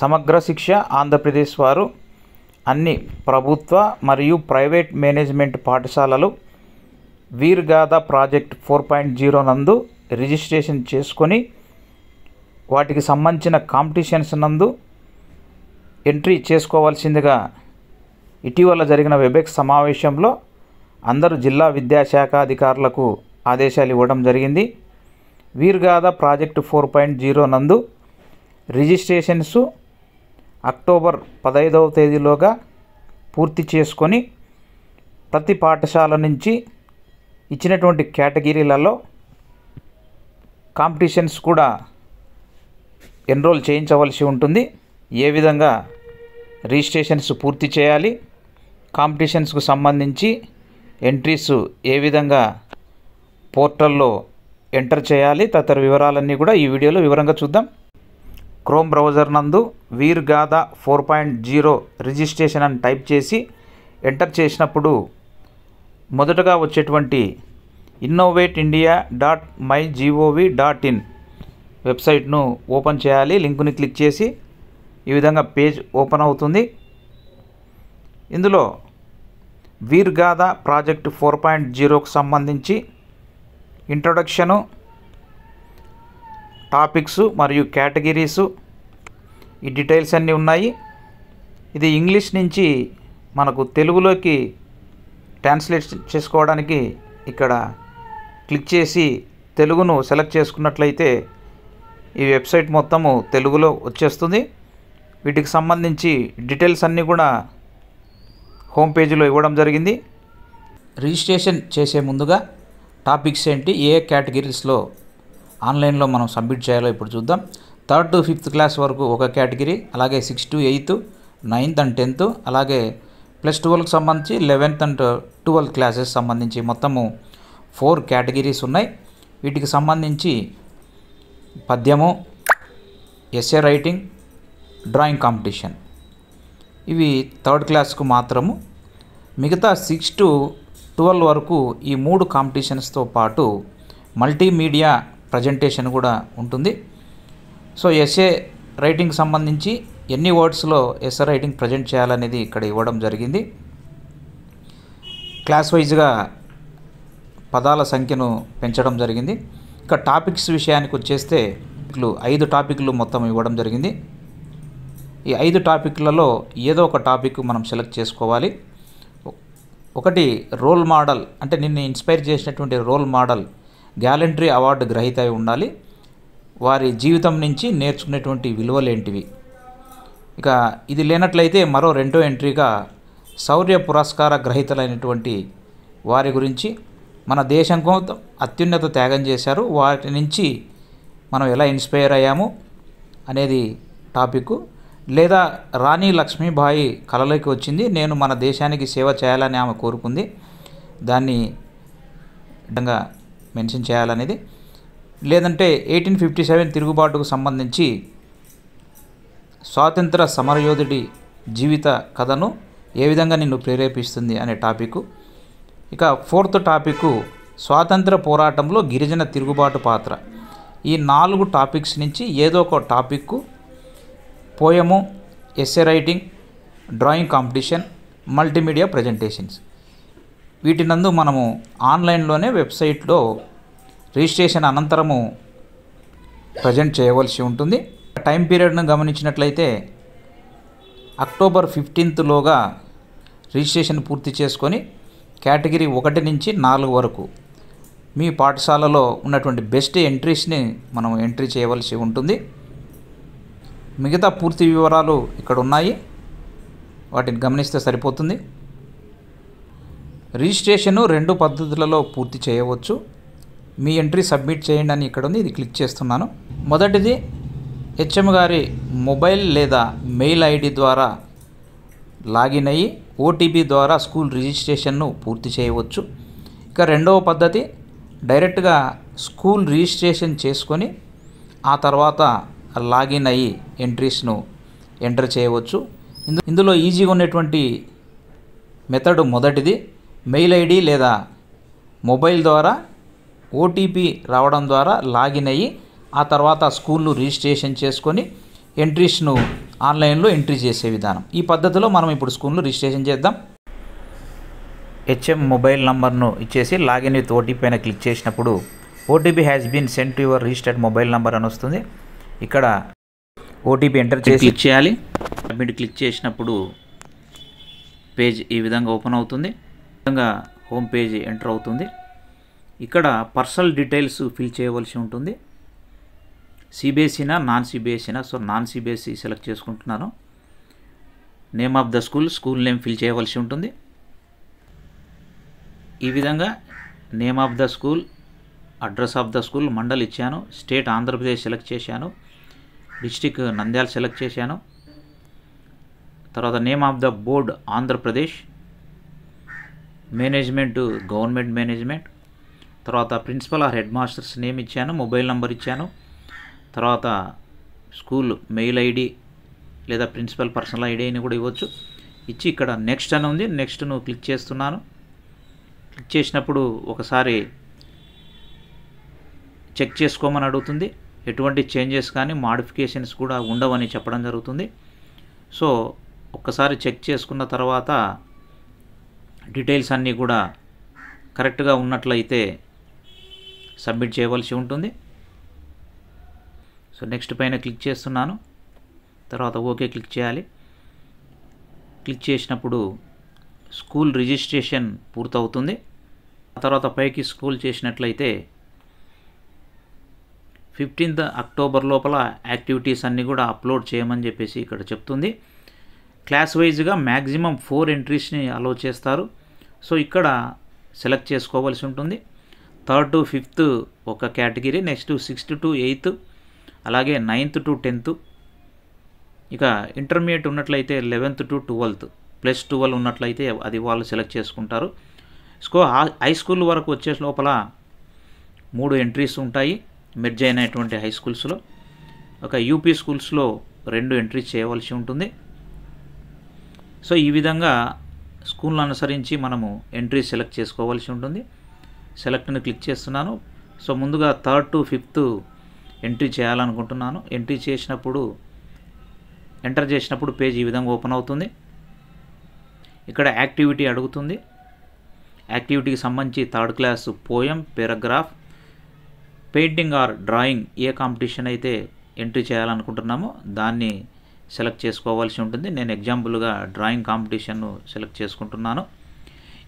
సమగ్ర శిక్ష ఆంధ్రప్రదేశ్ వారు అన్ని ప్రభుత్వ మరియు ప్రైవేట్ మేనేజ్మెంట్ పాఠశాలలు Veer Gatha project four point zero నందు రిజిస్ట్రేషన్ చేసుకొని వాటికి సంబంధించిన కాంపిటీషన్స్ నందు ఎంట్రీ చేసుకోవాల్సిందిగా ఇటీవల జరిగిన వెబెక్ సమావేశంలో అందరూ జిల్లా విద్యాశాఖ అధికారులకు ఆదేశాలు ఇవ్వడం జరిగింది Veer Gatha project four point zero నందు రిజిస్ట్రేషన్సు అక్టోబర్ పదహైదవ తేదీలోగా పూర్తి చేసుకొని ప్రతి పాఠశాల నుంచి ఇచ్చినటువంటి కేటగిరీలలో కాంపిటీషన్స్ కూడా ఎన్రోల్ చేయించవలసి ఉంటుంది ఏ విధంగా రిజిస్ట్రేషన్స్ పూర్తి చేయాలి కాంపిటీషన్స్కు సంబంధించి ఎంట్రీస్ ఏ విధంగా పోర్టల్లో ఎంటర్ చేయాలి తదితర వివరాలన్నీ కూడా ఈ వీడియోలో వివరంగా చూద్దాం క్రోమ్ బ్రౌజర్ నందు Veer Gatha four point zero registration అని టైప్ చేసి ఎంటర్ చేసినప్పుడు మొదటగా వచ్చేటువంటి innovate India dot my G O V dot in వెబ్సైట్ను ఓపెన్ చేయాలి లింకుని క్లిక్ చేసి ఈ విధంగా పేజ్ ఓపెన్ అవుతుంది ఇందులో వీర్గాథ ప్రాజెక్ట్ ఫోర్ పాయింట్ జీరోకు సంబంధించి ఇంట్రొడక్షను టాపిక్స్ మరియు కేటగిరీసు ఈ డీటెయిల్స్ అన్నీ ఉన్నాయి ఇది ఇంగ్లీష్ నుంచి మనకు తెలుగులోకి ట్రాన్స్లేట్ చేసుకోవడానికి ఇక్కడ క్లిక్ చేసి తెలుగును సెలెక్ట్ చేసుకున్నట్లయితే ఈ వెబ్సైట్ మొత్తము తెలుగులో వచ్చేస్తుంది వీటికి సంబంధించి డీటెయిల్స్ అన్నీ కూడా హోమ్ పేజీలో ఇవ్వడం జరిగింది రిజిస్ట్రేషన్ చేసే ముందుగా టాపిక్స్ ఏంటి ఏ కేటగిరీస్లో ఆన్లైన్లో మనం సబ్మిట్ చేయాలో ఇప్పుడు చూద్దాం థర్డ్ టు ఫిఫ్త్ క్లాస్ వరకు ఒక కేటగిరీ అలాగే sixth to eighth ninth and tenth అలాగే ప్లస్ ట్వెల్వ్కి సంబంధించి లెవెన్త్ అండ్ ట్వెల్వ్ క్లాసెస్ సంబంధించి మొత్తము ఫోర్ కేటగిరీస్ ఉన్నాయి వీటికి సంబంధించి పద్యము ఎస్ఏ రైటింగ్ డ్రాయింగ్ కాంపిటీషన్ ఇవి థర్డ్ క్లాస్కు మాత్రము మిగతా సిక్స్ టు ట్వెల్వ్ వరకు ఈ మూడు కాంపిటీషన్స్తో పాటు మల్టీమీడియా ప్రజెంటేషన్ కూడా ఉంటుంది సో ఎస్ఏ రైటింగ్ సంబంధించి ఎన్ని వర్డ్స్లో ఎస్ఏ రైటింగ్ ప్రజెంట్ చేయాలనేది ఇక్కడ ఇవ్వడం జరిగింది క్లాస్ వైజ్గా పదాల సంఖ్యను పెంచడం జరిగింది ఇక టాపిక్స్ విషయానికి వచ్చేస్తే ఐదు టాపిక్లు మొత్తం ఇవ్వడం జరిగింది ఈ ఐదు టాపిక్లలో ఏదో ఒక టాపిక్ మనం సెలెక్ట్ చేసుకోవాలి ఒకటి రోల్ మోడల్ అంటే నిన్ను ఇన్స్పైర్ చేసినటువంటి రోల్ మోడల్ గ్యాలంట్రీ అవార్డు గ్రహీత అయి ఉండాలి వారి జీవితం నుంచి నేర్చుకునేటువంటి విలువలేంటివి ఇక ఇది లేనట్లయితే మరో రెండో ఎంట్రీగా శౌర్య పురస్కార గ్రహీతలైనటువంటి వారి గురించి మన దేశం కోసం అత్యున్నత త్యాగం చేశారు వాటి నుంచి మనం ఎలా ఇన్స్పైర్ అయ్యాము అనేది టాపిక్ లేదా రాణి లక్ష్మీబాయి కలలోకి వచ్చింది నేను మన దేశానికి సేవ చేయాలని ఆమె కోరుకుంది దాన్ని విధంగా మెన్షన్ చేయాలనేది లేదంటే ఎయిటీన్ ఫిఫ్టీ సెవెన్ తిరుగుబాటుకు సంబంధించి స్వాతంత్ర సమరయోధుడి జీవిత కథను ఏ విధంగా నిన్ను ప్రేరేపిస్తుంది అనే టాపిక్ ఇక ఫోర్త్ టాపిక్ స్వాతంత్ర పోరాటంలో గిరిజన తిరుగుబాటు పాత్ర ఈ నాలుగు టాపిక్స్ నుంచి ఏదో ఒక టాపిక్కు poem essay writing drawing competition multimedia presentations వీటినందు మనము ఆన్లైన్లోనే వెబ్సైట్లో రిజిస్ట్రేషన్ అనంతరము ప్రజెంట్ చేయవలసి ఉంటుంది టైం పీరియడ్ను గమనించినట్లయితే అక్టోబర్ ఫిఫ్టీన్త్లోగా రిజిస్ట్రేషన్ పూర్తి చేసుకొని కేటగిరీ ఒకటి నుంచి నాలుగు వరకు మీ పాఠశాలలో ఉన్నటువంటి బెస్ట్ ఎంట్రీస్ని మనం ఎంట్రీ చేయవలసి ఉంటుంది మిగతా పూర్తి వివరాలు ఇక్కడ ఉన్నాయి వాటిని గమనిస్తే సరిపోతుంది రిజిస్ట్రేషన్ను రెండు పద్ధతులలో పూర్తి చేయవచ్చు మీ ఎంట్రీ సబ్మిట్ చేయండి అని ఇక్కడ ఉంది ఇది క్లిక్ చేస్తున్నాను మొదటిది హెచ్ఎం గారి మొబైల్ లేదా మెయిల్ ఐడి ద్వారా లాగిన్ అయ్యి ఓటీపీ ద్వారా స్కూల్ రిజిస్ట్రేషన్ను పూర్తి చేయవచ్చు ఇక రెండవ పద్ధతి డైరెక్ట్గా స్కూల్ రిజిస్ట్రేషన్ చేసుకొని ఆ తర్వాత లాగిన్ అయ్యి ఎంట్రీస్ను ఎంటర్ చేయవచ్చు ఇందులో ఈజీగా ఉన్నటువంటి మెథడ్ మొదటిది మెయిల్ ఐడి లేదా మొబైల్ ద్వారా ఓటీపీ రావడం ద్వారా లాగిన్ అయ్యి ఆ తర్వాత స్కూల్ను రిజిస్ట్రేషన్ చేసుకొని ఎంట్రీస్ను ఆన్లైన్లో ఎంట్రీ చేసే విధానం ఈ పద్ధతిలో మనం ఇప్పుడు స్కూల్ను రిజిస్ట్రేషన్ చేద్దాం హెచ్ఎం మొబైల్ నంబర్ను ఇచ్చేసి లాగిన్ విత్ ఓటీపీ పైన క్లిక్ చేసినప్పుడు OTP has been sent to your registered mobile number అని వస్తుంది ఇక్కడ ఓటీపీ ఎంటర్ చేసి క్లిక్ చేయాలి సబ్మిట్ క్లిక్ చేసినప్పుడు పేజ్ ఈ విధంగా ఓపెన్ అవుతుంది విధంగా హోమ్ పేజీ ఎంటర్ అవుతుంది ఇక్కడ పర్సనల్ డీటెయిల్స్ ఫిల్ చేయవలసి ఉంటుంది సిబిఎస్ఈనా నాన్ సిబిఎస్ఈనా సో నాన్ సిబిఎస్ఈ సెలెక్ట్ చేసుకుంటున్నాను name of the school school name fill చేయవలసి ఉంటుంది ఈ విధంగా name of the school address of the school mandal ఇచ్చాను స్టేట్ ఆంధ్రప్రదేశ్ సెలెక్ట్ చేశాను డిస్టిక్ నంద్యాల సెలెక్ట్ చేశాను తర్వాత name of the board Andhra Pradesh management government management తర్వాత principal or headmaster's name ఇచ్చాను మొబైల్ నెంబర్ ఇచ్చాను తర్వాత స్కూల్ మెయిల్ ఐడి లేదా ప్రిన్సిపల్ పర్సనల్ ఐడి అని కూడా ఇవ్వచ్చు ఇచ్చి ఇక్కడ నెక్స్ట్ అని ఉంది నెక్స్ట్ నువ్వు క్లిక్ చేస్తున్నాను క్లిక్ చేసినప్పుడు ఒకసారి చెక్ చేసుకోమని అడుగుతుంది ఎటువంటి చేంజెస్ కానీ మాడిఫికేషన్స్ కూడా ఉండవని చెప్పడం జరుగుతుంది సో ఒక్కసారి చెక్ చేసుకున్న తర్వాత డీటెయిల్స్ అన్నీ కూడా కరెక్ట్గా ఉన్నట్లయితే సబ్మిట్ చేయవలసి ఉంటుంది సో నెక్స్ట్ పైన క్లిక్ చేస్తున్నాను తర్వాత ఓకే క్లిక్ చేయాలి క్లిక్ చేసినప్పుడు స్కూల్ రిజిస్ట్రేషన్ పూర్తవుతుంది ఆ తర్వాత పైకి స్కూల్ చేసినట్లయితే ఫిఫ్టీన్త్ అక్టోబర్ లోపల యాక్టివిటీస్ అన్నీ కూడా అప్లోడ్ చేయమని చెప్పేసి ఇక్కడ చెప్తుంది క్లాస్ వైజ్గా మ్యాక్సిమం ఫోర్ ఎంట్రీస్ని అలో చేస్తారు సో ఇక్కడ సెలెక్ట్ చేసుకోవాల్సి ఉంటుంది థర్డ్ టు ఫిఫ్త్ ఒక category next sixth to eighth అలాగే నైన్త్ టు టెన్త్ ఇక ఇంటర్మీడియట్ ఉన్నట్లయితే eleventh to twelfth plus twelve ఉన్నట్లయితే అది వాళ్ళు సెలెక్ట్ చేసుకుంటారు సో హై స్కూల్ వరకు వచ్చే లోపల మూడు ఎంట్రీస్ ఉంటాయి మెర్జ్ అయినటువంటి హై స్కూల్స్లో ఒక యూపీ స్కూల్స్లో రెండు ఎంట్రీస్ చేయవలసి ఉంటుంది సో ఈ విధంగా స్కూల్ను అనుసరించి మనము ఎంట్రీ సెలెక్ట్ చేసుకోవాల్సి ఉంటుంది సెలెక్ట్ని క్లిక్ చేస్తున్నాను సో ముందుగా థర్డ్ టు ఫిఫ్త్ ఎంట్రీ చేయాలనుకుంటున్నాను ఎంట్రీ చేసినప్పుడు ఎంటర్ చేసినప్పుడు పేజ్ ఈ విధంగా ఓపెన్ అవుతుంది ఇక్కడ యాక్టివిటీ అడుగుతుంది యాక్టివిటీకి సంబంధించి third class poem paragraph painting or drawing ఏ కాంపిటీషన్ అయితే ఎంట్రీ చేయాలనుకుంటున్నామో దాన్ని సెలెక్ట్ చేసుకోవాల్సి ఉంటుంది నేను ఎగ్జాంపుల్గా డ్రాయింగ్ కాంపిటీషన్ను సెలెక్ట్ చేసుకుంటున్నాను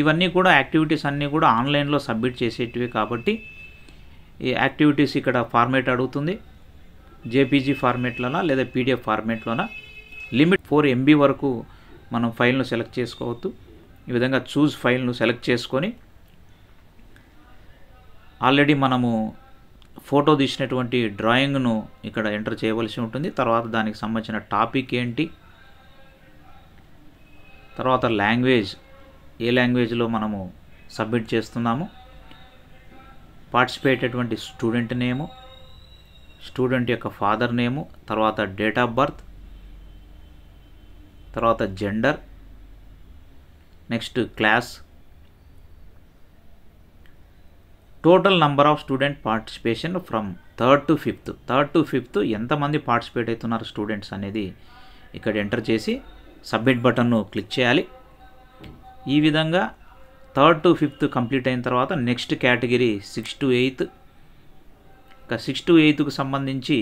ఇవన్నీ కూడా యాక్టివిటీస్ అన్నీ కూడా ఆన్లైన్లో సబ్మిట్ చేసేటివి కాబట్టి ఈ యాక్టివిటీస్ ఇక్కడ ఫార్మేట్ అడుగుతుంది జేపీజీ ఫార్మేట్లోనా లేదా పీడిఎఫ్ ఫార్మేట్లోనా లిమిట్ ఫోర్ ఎంబీ వరకు మనం ఫైల్ను సెలెక్ట్ చేసుకోవద్దు ఈ విధంగా చూజ్ ఫైల్ను సెలెక్ట్ చేసుకొని ఆల్రెడీ మనము ఫోటో తీసినటువంటి డ్రాయింగ్ను ఇక్కడ ఎంటర్ చేయవలసి ఉంటుంది తర్వాత దానికి సంబంధించిన టాపిక్ ఏంటి తర్వాత లాంగ్వేజ్ ఏ లాంగ్వేజ్లో మనము సబ్మిట్ చేస్తున్నాము పార్టిసిపేట్ అటువంటి స్టూడెంట్ నేము స్టూడెంట్ యొక్క ఫాదర్ నేము తర్వాత డేట్ ఆఫ్ బర్త్ తర్వాత gender next class total number of student participation from third to fifth third to fifth ఎంతమంది పార్టిసిపేట్ అవుతున్నారు స్టూడెంట్స్ అనేది ఇక్కడ ఎంటర్ చేసి సబ్మిట్ బటన్ను క్లిక్ చేయాలి ఈ విధంగా థర్డ్ టు ఫిఫ్త్ కంప్లీట్ అయిన తర్వాత next category six to eighth ఇంకా సిక్స్ టు ఎయిత్కు సంబంధించి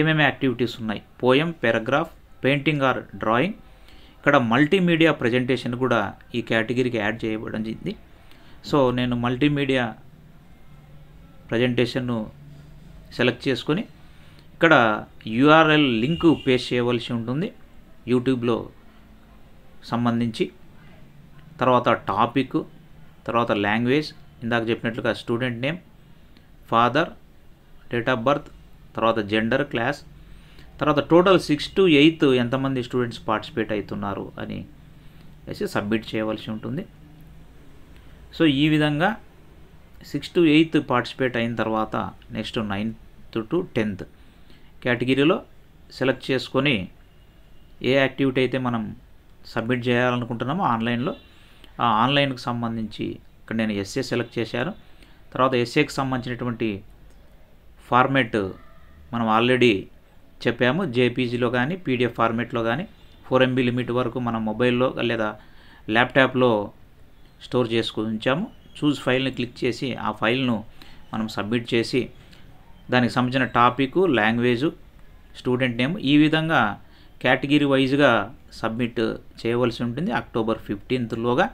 ఏమేమి యాక్టివిటీస్ ఉన్నాయి poem paragraph painting or drawing ఇక్కడ మల్టీమీడియా ప్రజెంటేషన్ కూడా ఈ కేటగిరీకి యాడ్ చేయబడింది సో నేను మల్టీమీడియా ప్రజెంటేషన్ను సెలెక్ట్ చేసుకొని ఇక్కడ యూఆర్ఎల్ లింక్ పేస్ట్ చేయవలసి ఉంటుంది యూట్యూబ్లో సంబంధించి తర్వాత టాపిక్ తర్వాత లాంగ్వేజ్ ఇందాక చెప్పినట్లుగా student name father date of birth తర్వాత జెండర్ క్లాస్ తర్వాత టోటల్ సిక్స్ టు ఎయిత్ ఎంతమంది స్టూడెంట్స్ పార్టిసిపేట్ అవుతున్నారు అని వేసి సబ్మిట్ చేయవలసి ఉంటుంది సో ఈ విధంగా సిక్స్ టు ఎయిత్ పార్టిసిపేట్ అయిన తర్వాత నెక్స్ట్ నైన్త్ టు టెన్త్ కేటగిరీలో సెలెక్ట్ చేసుకొని ఏ యాక్టివిటీ అయితే మనం సబ్మిట్ చేయాలనుకుంటున్నామో ఆన్లైన్లో ఆ ఆన్లైన్కి సంబంధించి ఇక్కడ నేను ఎస్ఏ సెలెక్ట్ చేశాను తర్వాత ఎస్ఏకి సంబంధించినటువంటి ఫార్మేట్ మనం ఆల్రెడీ చెప్పాము జేపీజీలో కానీ పీడిఎఫ్ ఫార్మేట్లో కానీ ఫోర్ ఎంబీ లిమిట్ వరకు మన మొబైల్లో లేదా ల్యాప్టాప్లో స్టోర్ చేసుకుని ఉంచాము చూస్ ఫైల్ని క్లిక్ చేసి ఆ ఫైల్ను మనం సబ్మిట్ చేసి దానికి సంబంధించిన టాపిక్కు లాంగ్వేజు స్టూడెంట్ నేమ్ ఈ విధంగా కేటగిరీ వైజ్గా సబ్మిట్ చేయవలసి ఉంటుంది అక్టోబర్ ఫిఫ్టీన్త్లోగా